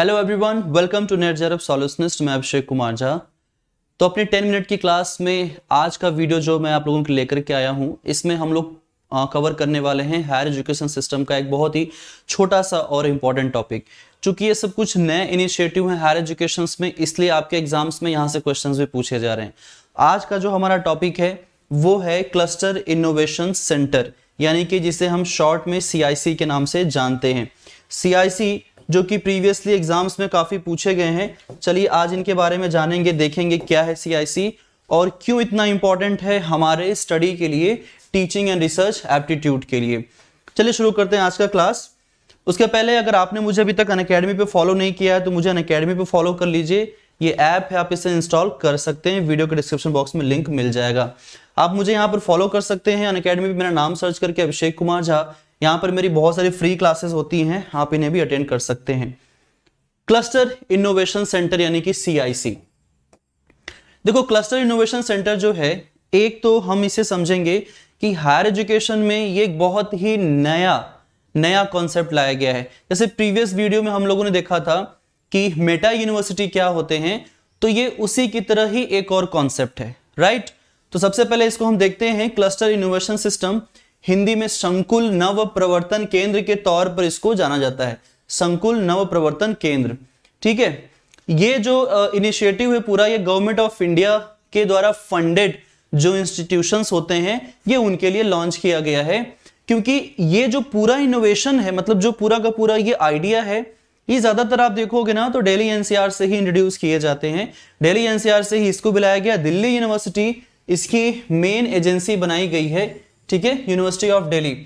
Hello everyone welcome to NET JRF solutionist मैं अभिषेक कुमार झा तो अपने 10 मिनट की क्लास में आज का वीडियो जो मैं आप लोगों के लेकर के आया हूं इसमें हम लोग कवर करने वाले हैं हायर एजुकेशन सिस्टम का एक बहुत ही छोटा सा और इम्पॉर्टेंट टॉपिक चूंकि ये सब कुछ नए इनिशिएटिव हैं हायर एजुकेशन में इसलिए आपके एग्जाम्स में यहाँ से क्वेश्चन भी पूछे जा रहे हैं आज का जो हमारा टॉपिक है वो है क्लस्टर इनोवेशन सेंटर यानी कि जिसे हम शॉर्ट में सी के नाम से जानते हैं सी जो कि प्रीवियसली एग्जाम्स में काफ़ी पूछे गए हैं चलिए आज इनके बारे में जानेंगे देखेंगे क्या है सी और क्यों इतना इंपॉर्टेंट है हमारे स्टडी के लिए टीचिंग एंड रिसर्च एप्टीट्यूड के लिए चलिए शुरू करते हैं आज का क्लास उसके पहले अगर आपने मुझे अभी तक अन अकेडमी पर फॉलो नहीं किया है तो मुझे अन अकेडमी पर फॉलो कर लीजिए ये ऐप है आप इसे इंस्टॉल कर सकते हैं वीडियो के डिस्क्रिप्शन बॉक्स में लिंक मिल जाएगा आप मुझे यहाँ पर फॉलो कर सकते हैं अन अकेडमी मेरा नाम सर्च करके अभिषेक कुमार झा यहाँ पर मेरी बहुत सारी फ्री क्लासेस होती हैं आप इन्हें भी अटेंड कर सकते हैं क्लस्टर इनोवेशन सेंटर यानी कि सीआईसी देखो क्लस्टर इनोवेशन सेंटर जो है एक तो हम इसे समझेंगे कि हायर एजुकेशन में ये बहुत ही नया नया कॉन्सेप्ट लाया गया है जैसे प्रीवियस वीडियो में हम लोगों ने देखा था कि मेटा यूनिवर्सिटी क्या होते हैं तो ये उसी की तरह ही एक और कॉन्सेप्ट है राइट तो सबसे पहले इसको हम देखते हैं क्लस्टर इनोवेशन सिस्टम हिंदी में संकुल नव प्रवर्तन केंद्र के तौर पर इसको जाना जाता है संकुल नव प्रवर्तन केंद्र ठीक है ये जो इनिशिएटिव है पूरा ये गवर्नमेंट ऑफ इंडिया के द्वारा फंडेड जो इंस्टीट्यूशंस होते हैं ये उनके लिए लॉन्च किया गया है क्योंकि ये जो पूरा इनोवेशन है मतलब जो पूरा का पूरा ये आइडिया है ये ज्यादातर आप देखोगे ना तो डेली एनसीआर से ही इंट्रोड्यूस किए जाते हैं डेली एनसीआर से ही इसको बुलाया गया दिल्ली यूनिवर्सिटी इसकी मेन एजेंसी बनाई गई है ठीक है यूनिवर्सिटी ऑफ डेली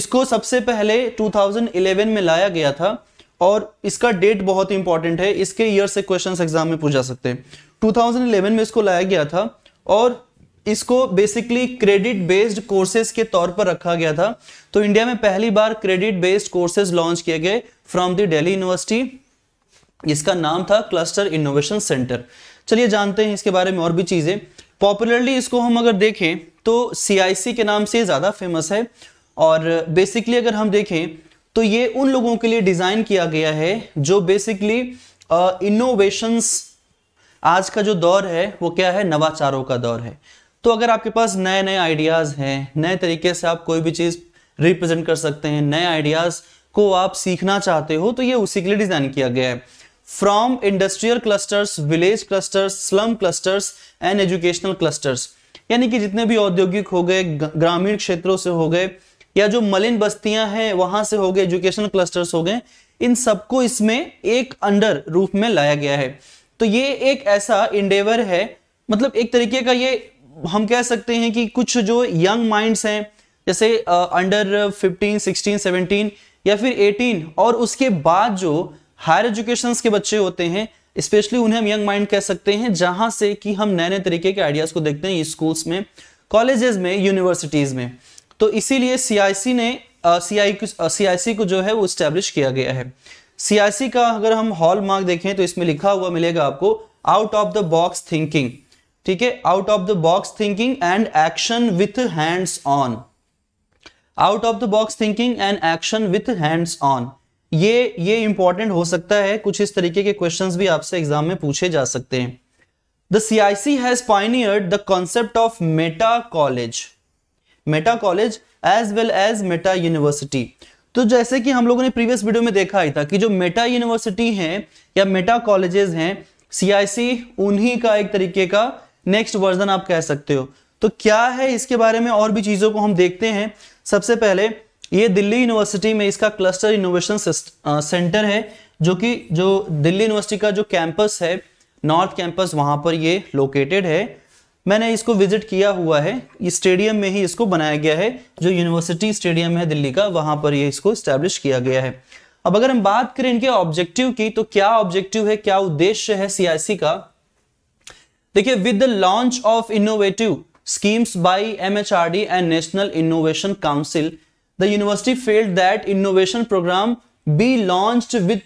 इसको सबसे पहले 2011 में लाया गया था और इसका डेट बहुत इंपॉर्टेंट है इसके ईयर से क्वेश्चंस एग्जाम में पूछा सकते हैं 2011 में इसको लाया गया था और इसको बेसिकली क्रेडिट बेस्ड कोर्सेज के तौर पर रखा गया था तो इंडिया में पहली बार क्रेडिट बेस्ड कोर्सेज लॉन्च किए गए फ्रॉम दी डेली यूनिवर्सिटी इसका नाम था क्लस्टर इनोवेशन सेंटर चलिए जानते हैं इसके बारे में और भी चीजें पॉपुलरली इसको हम अगर देखें तो सी के नाम से ज़्यादा फेमस है और बेसिकली अगर हम देखें तो ये उन लोगों के लिए डिज़ाइन किया गया है जो बेसिकली इनोवेशंस आज का जो दौर है वो क्या है नवाचारों का दौर है तो अगर आपके पास नए नए आइडियाज़ हैं नए तरीके से आप कोई भी चीज़ रिप्रेजेंट कर सकते हैं नए आइडियाज़ को आप सीखना चाहते हो तो ये उसी के लिए डिज़ाइन किया गया है from industrial clusters village clusters slum clusters and educational clusters यानी कि जितने भी औद्योगिक हो गए ग्रामीण क्षेत्रों से हो गए या जो मलिन बस्तियां हैं वहां से हो गए एजुकेशन क्लस्टर्स हो गए इन सबको इसमें एक अंडर रूप में लाया गया है तो ये एक ऐसा इंडेवर है मतलब एक तरीके का ये हम कह सकते हैं कि कुछ जो यंग माइंड्स हैं जैसे अंडर फिफ्टीन सिक्सटीन सेवनटीन या फिर एटीन और उसके बाद जो हायर एजुकेशन के बच्चे होते हैं स्पेशली उन्हें हम यंग माइंड कह सकते हैं जहां से कि हम नए नए तरीके के आइडियाज को देखते हैं स्कूल्स में कॉलेजेस में यूनिवर्सिटीज में तो इसीलिए सीआईसी ने सी आई सी को जो है वो स्टैब्लिश किया गया है सीआईसी का अगर हम हॉल मार्क देखें तो इसमें लिखा हुआ मिलेगा आपको out of the box thinking ठीक है out of the box thinking and action with hands on out of the box thinking and action with hands on ये ये इंपॉर्टेंट हो सकता है कुछ इस तरीके के क्वेश्चन भी आपसे एग्जाम में पूछे जा सकते हैं the C has pioneered the concept of meta college meta college as well as meta university तो जैसे कि हम लोगों ने प्रीवियस वीडियो में देखा ही था कि जो मेटा यूनिवर्सिटी हैं या मेटा कॉलेजेस हैं सीआईसी उन्हीं का एक तरीके का नेक्स्ट वर्जन आप कह सकते हो तो क्या है इसके बारे में और भी चीजों को हम देखते हैं सबसे पहले ये दिल्ली यूनिवर्सिटी में इसका क्लस्टर इनोवेशन सेंटर है जो कि जो दिल्ली यूनिवर्सिटी का जो कैंपस है नॉर्थ कैंपस वहां पर ये लोकेटेड है मैंने इसको विजिट किया हुआ है इस स्टेडियम में ही इसको बनाया गया है जो यूनिवर्सिटी स्टेडियम है दिल्ली का वहां पर ये इसको स्टैब्लिश किया गया है अब अगर हम बात करें इनके ऑब्जेक्टिव की तो क्या ऑब्जेक्टिव है क्या उद्देश्य है सीआईसी का देखिए with the launch of innovative schemes by MHRD and National Innovation Council the university felt that innovation program be launched with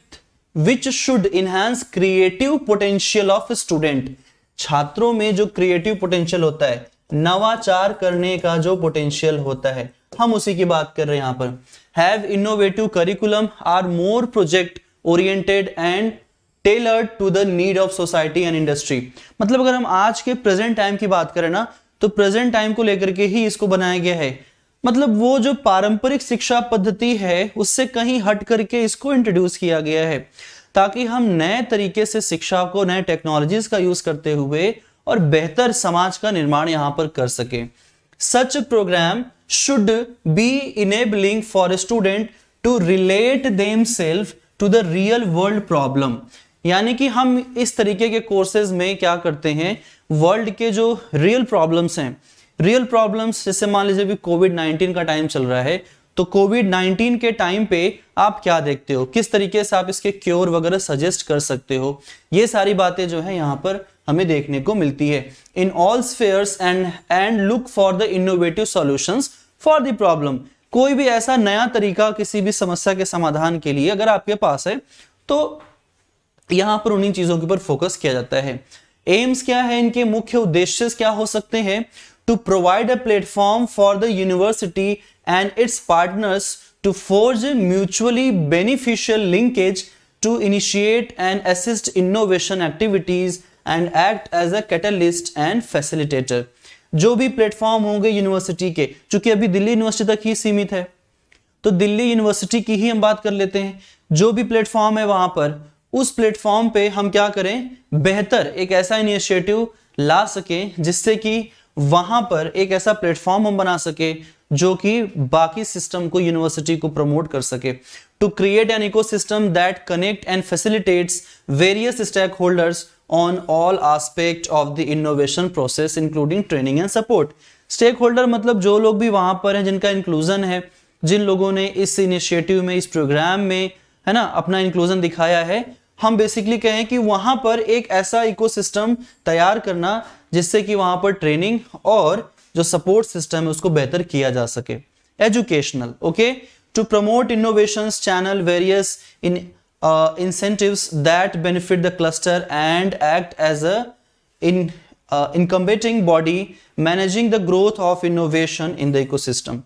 which should enhance creative potential of student छात्रों में जो क्रिएटिव पोटेंशियल होता है नवाचार करने का जो पोटेंशियल होता है हम उसी की बात कर रहे हैं यहां पर have innovative curriculum are more project oriented and tailored to the need of society and industry मतलब अगर हम आज के प्रेजेंट टाइम की बात करें ना तो प्रेजेंट टाइम को लेकर के ही इसको बनाया गया है मतलब वो जो पारंपरिक शिक्षा पद्धति है उससे कहीं हट करके इसको इंट्रोड्यूस किया गया है ताकि हम नए तरीके से शिक्षा को नए टेक्नोलॉजीज का यूज करते हुए और बेहतर समाज का निर्माण यहाँ पर कर सके such program should be enabling for student to relate themself to the real world problem यानी कि हम इस तरीके के कोर्सेज में क्या करते हैं वर्ल्ड के जो रियल प्रॉब्लम्स हैं रियल प्रॉब्लम्स जैसे मान लीजिए अभी कोविड नाइनटीन का टाइम चल रहा है तो कोविड नाइनटीन के टाइम पे आप क्या देखते हो किस तरीके से आप इसके क्योर वगैरह सजेस्ट कर सकते हो ये सारी बातें जो है यहाँ पर हमें देखने को मिलती है in all spheres and and look for the innovative solution for the problem कोई भी ऐसा नया तरीका किसी भी समस्या के समाधान के लिए अगर आपके पास है तो यहाँ पर उन्हीं चीजों के ऊपर फोकस किया जाता है एम्स क्या है इनके मुख्य उद्देश्य क्या हो सकते हैं to provide a platform for the university and its partners to forge a mutually beneficial linkage to initiate and assist innovation activities and act as a catalyst and facilitator. जो भी प्लेटफॉर्म होंगे यूनिवर्सिटी के चूंकि अभी Delhi university तक ही सीमित है तो दिल्ली यूनिवर्सिटी की ही हम बात कर लेते हैं जो भी प्लेटफॉर्म है वहां पर उस प्लेटफॉर्म पे हम क्या करें बेहतर एक ऐसा इनिशिएटिव ला सकें जिससे कि वहां पर एक ऐसा प्लेटफॉर्म हम बना सके जो कि बाकी सिस्टम को यूनिवर्सिटी को प्रमोट कर सके to create an ecosystem that connect and facilitate various stakeholders on all aspect of the innovation process including training and support stakeholder मतलब जो लोग भी वहां पर हैं जिनका इंक्लूजन है जिन लोगों ने इस इनिशिएटिव में इस प्रोग्राम में है ना अपना इंक्लूजन दिखाया है हम बेसिकली कहें कि वहां पर एक ऐसा इकोसिस्टम तैयार करना जिससे कि वहां पर ट्रेनिंग और जो सपोर्ट सिस्टम है उसको बेहतर किया जा सके educational okay to promote innovation channel various in incentive that benefit the cluster and act as a in incubating body managing the growth of innovation in the ecosystem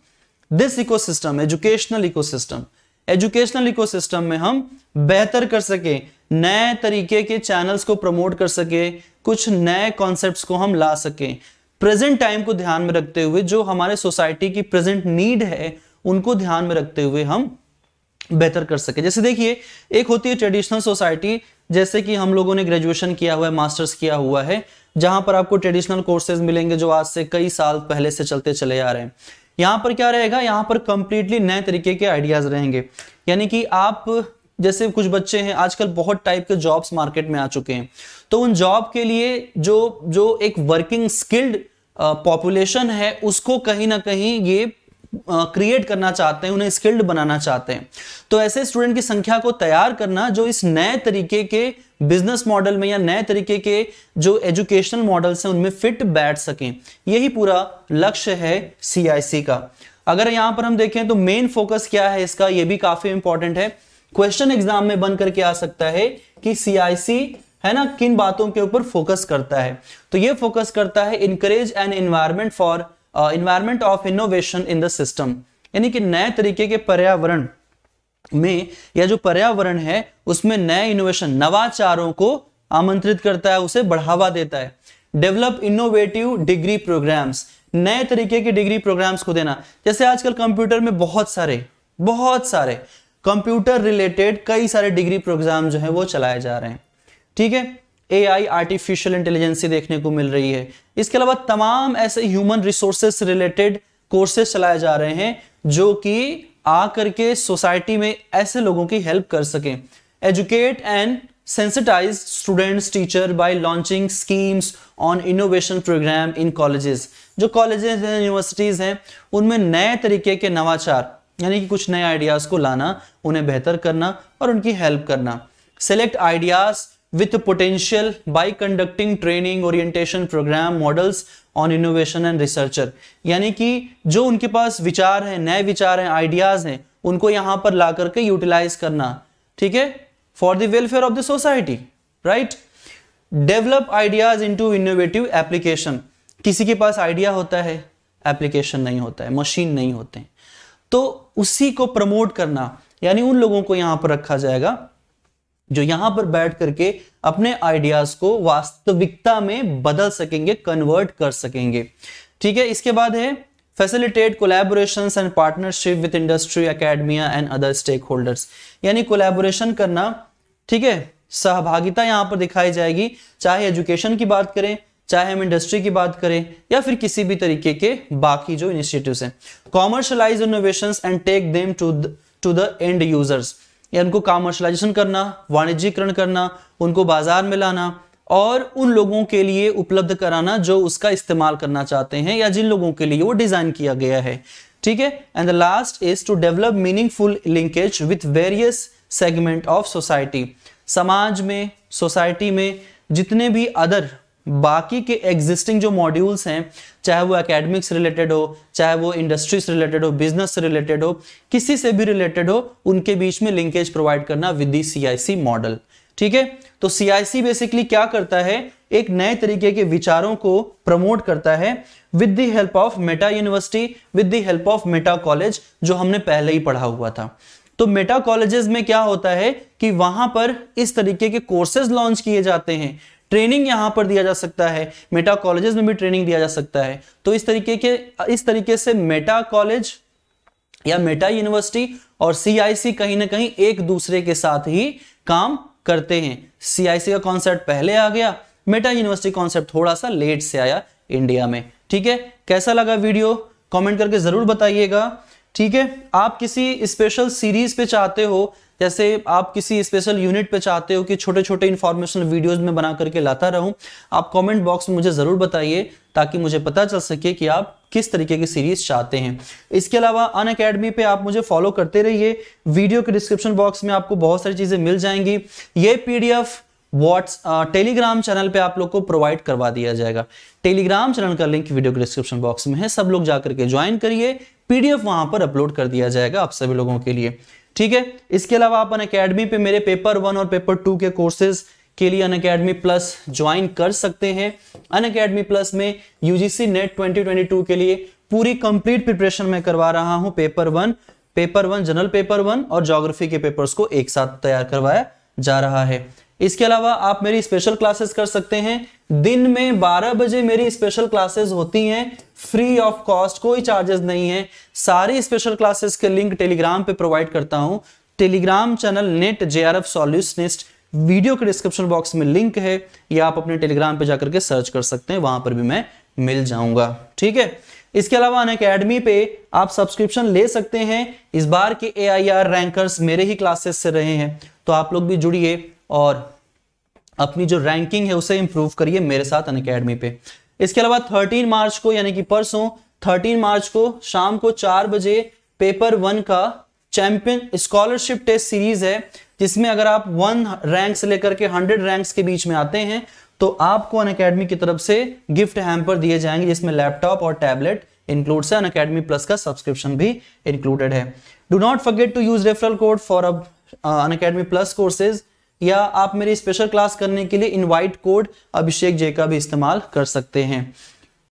this ecosystem educational ecosystem educational ecosystem में हम बेहतर कर सके नए तरीके के channels को promote कर सके कुछ नए कॉन्सेप्ट्स को हम ला सकें प्रेजेंट टाइम को ध्यान में रखते हुए जो हमारे सोसाइटी की प्रेजेंट नीड है उनको ध्यान में रखते हुए हम बेहतर कर सके जैसे देखिए एक होती है ट्रेडिशनल सोसाइटी जैसे कि हम लोगों ने ग्रेजुएशन किया हुआ है मास्टर्स किया हुआ है जहां पर आपको ट्रेडिशनल कोर्सेज मिलेंगे जो आज से कई साल पहले से चलते चले आ रहे हैं यहां पर क्या रहेगा यहाँ पर कंप्लीटली नए तरीके के आइडियाज रहेंगे यानी कि आप जैसे कुछ बच्चे हैं आजकल बहुत टाइप के जॉब्स मार्केट में आ चुके हैं तो उन जॉब के लिए जो जो एक वर्किंग स्किल्ड पॉपुलेशन है उसको कहीं ना कहीं ये क्रिएट करना चाहते हैं उन्हें स्किल्ड बनाना चाहते हैं तो ऐसे स्टूडेंट की संख्या को तैयार करना जो इस नए तरीके के बिजनेस मॉडल में या नए तरीके के जो एजुकेशनल मॉडल्स हैं उनमें फिट बैठ सकें यही पूरा लक्ष्य है सीआईसी का अगर यहां पर हम देखें तो मेन फोकस क्या है इसका यह भी काफी इंपॉर्टेंट है क्वेश्चन एग्जाम में बन करके आ सकता है कि सीआईसी है ना किन बातों के ऊपर फोकस करता है तो ये फोकस करता है encourage an environment for environment of innovation in the system यानी कि नए तरीके के पर्यावरण में या जो पर्यावरण है उसमें नए इनोवेशन नवाचारों को आमंत्रित करता है उसे बढ़ावा देता है डेवलप इनोवेटिव डिग्री प्रोग्राम्स नए तरीके के डिग्री प्रोग्राम्स को देना जैसे आजकल कंप्यूटर में बहुत सारे बहुत सारे कंप्यूटर रिलेटेड कई सारे डिग्री प्रोग्राम जो है वो चलाए जा रहे हैं ठीक है ए आई आर्टिफिशियल इंटेलिजेंसी देखने को मिल रही है इसके अलावा तमाम ऐसे ह्यूमन रिसोर्सेस रिलेटेड कोर्सेज चलाए जा रहे हैं जो कि आ के सोसाइटी में ऐसे लोगों की हेल्प कर सकें educate and sensitize students teacher by launching schemes on innovation program in colleges जो कॉलेजेस हैं यूनिवर्सिटीज़ हैं उनमें नए तरीके के नवाचार यानी कि कुछ नए आइडियाज़ को लाना उन्हें बेहतर करना और उनकी हेल्प करना select ideas with potential by conducting training orientation program models on innovation and researcher यानी कि जो उनके पास विचार हैं नए विचार हैं आइडियाज हैं उनको यहां पर ला करके यूटिलाइज करना ठीक है for the welfare of the society right develop ideas to innovative application किसी के पास आइडिया होता है एप्लीकेशन नहीं होता है मशीन नहीं होते हैं तो उसी को प्रमोट करना यानी उन लोगों को यहां पर रखा जाएगा जो यहां पर बैठ करके अपने आइडियाज को वास्तविकता में बदल सकेंगे कन्वर्ट कर सकेंगे ठीक है इसके बाद है facilitate collaboration and partnership with industry academia and other stakeholders यानी कोलेबोरेशन करना ठीक है सहभागिता यहां पर दिखाई जाएगी चाहे एजुकेशन की बात करें चाहे हम इंडस्ट्री की बात करें या फिर किसी भी तरीके के बाकी जो इनिशिएटिव हैं commercialize innovation and take them to to the end users या उनको कॉमर्शलाइजेशन करना वाणिज्यकरण करना उनको बाजार में लाना और उन लोगों के लिए उपलब्ध कराना जो उसका इस्तेमाल करना चाहते हैं या जिन लोगों के लिए वो डिजाइन किया गया है ठीक है and the last is to develop meaningful linkage with various segment of society समाज में सोसाइटी में जितने भी अदर बाकी के एग्जिस्टिंग जो मॉड्यूल्स हैं चाहे वो एकेडमिक्स रिलेटेड हो चाहे वो इंडस्ट्री से रिलेटेड हो बिजनेस से रिलेटेड हो किसी से भी रिलेटेड हो उनके बीच में लिंकेज प्रोवाइड करना विद दी सीआईसी मॉडल ठीक है तो सीआईसी बेसिकली क्या करता है एक नए तरीके के विचारों को प्रमोट करता है with the help of meta university with the help of meta college जो हमने पहले ही पढ़ा हुआ था तो मेटा कॉलेजेस में क्या होता है कि वहां पर इस तरीके के कोर्सेज लॉन्च किए जाते हैं ट्रेनिंग यहां पर दिया जा सकता है मेटा कॉलेजेस में भी ट्रेनिंग दिया जा सकता है तो इस तरीके के इस तरीके से मेटा कॉलेज या मेटा यूनिवर्सिटी और सीआईसी कहीं ना कहीं एक दूसरे के साथ ही काम करते हैं सीआईसी का कॉन्सेप्ट पहले आ गया मेटा यूनिवर्सिटी कॉन्सेप्ट थोड़ा सा लेट से आया इंडिया में ठीक है कैसा लगा वीडियो कमेंट करके जरूर बताइएगा ठीक है आप किसी स्पेशल सीरीज पे चाहते हो जैसे आप किसी स्पेशल यूनिट पे चाहते हो कि छोटे छोटे इन्फॉर्मेशन वीडियोस में बना करके लाता रहूं आप कमेंट बॉक्स में मुझे ज़रूर बताइए ताकि मुझे पता चल सके कि आप किस तरीके की सीरीज चाहते हैं इसके अलावा अन अकेडमी पे आप मुझे फॉलो करते रहिए वीडियो के डिस्क्रिप्शन बॉक्स में आपको बहुत सारी चीज़ें मिल जाएंगी ये पीडीएफ व्हाट्स टेलीग्राम चैनल पे आप लोग को प्रोवाइड करवा दिया जाएगा टेलीग्राम चैनल का लिंक वीडियो के डिस्क्रिप्शन बॉक्स में है सब लोग जाकर के ज्वाइन करिए पीडीएफ वहां पर अपलोड कर दिया जाएगा आप सभी लोगों के लिए ठीक है इसके अलावा आप अन अकेडमी पे मेरे पेपर वन और पेपर टू के कोर्सेज के लिए अन अकेडमी प्लस ज्वाइन कर सकते हैं अन अकेडमी प्लस में यूजीसी नेट 2022 के लिए पूरी कंप्लीट प्रिपरेशन मैं करवा रहा हूं paper one paper one general paper one और जोग्राफी के पेपर्स को एक साथ तैयार करवाया जा रहा है इसके अलावा आप मेरी स्पेशल क्लासेस कर सकते हैं दिन में 12 बजे मेरी स्पेशल क्लासेस होती हैं फ्री ऑफ कॉस्ट कोई चार्जेस नहीं है सारी स्पेशल क्लासेस के लिंक टेलीग्राम पे प्रोवाइड करता हूं Telegram channel NET J R F solutionist video के डिस्क्रिप्शन बॉक्स में लिंक है या आप अपने टेलीग्राम पे जाकर के सर्च कर सकते हैं वहां पर भी मैं मिल जाऊंगा ठीक है इसके अलावा अन अकेडमी पे आप सब्सक्रिप्शन ले सकते हैं इस बार के ए आई आर रैंकर्स मेरे ही क्लासेस से रहे हैं तो आप लोग भी जुड़िए और अपनी जो रैंकिंग है उसे इंप्रूव करिए मेरे साथ अन अकेडमी पे इसके अलावा 13 मार्च को यानी कि परसों 13 मार्च को शाम को चार बजे पेपर वन का चैंपियन स्कॉलरशिप टेस्ट सीरीज है जिसमें अगर आप वन रैंक से लेकर के हंड्रेड रैंक्स के बीच में आते हैं तो आपको अन अकेडमी की तरफ से गिफ्ट हैम्पर दिए जाएंगे जिसमें लैपटॉप और टैबलेट इंक्लूड से अन अकेडमी प्लस का सब्सक्रिप्शन भी इंक्लूडेड है do not forget to use referral code for Unacademy plus courses या आप मेरी स्पेशल क्लास करने के लिए इनवाइट कोड अभिषेक जे का भी इस्तेमाल कर सकते हैं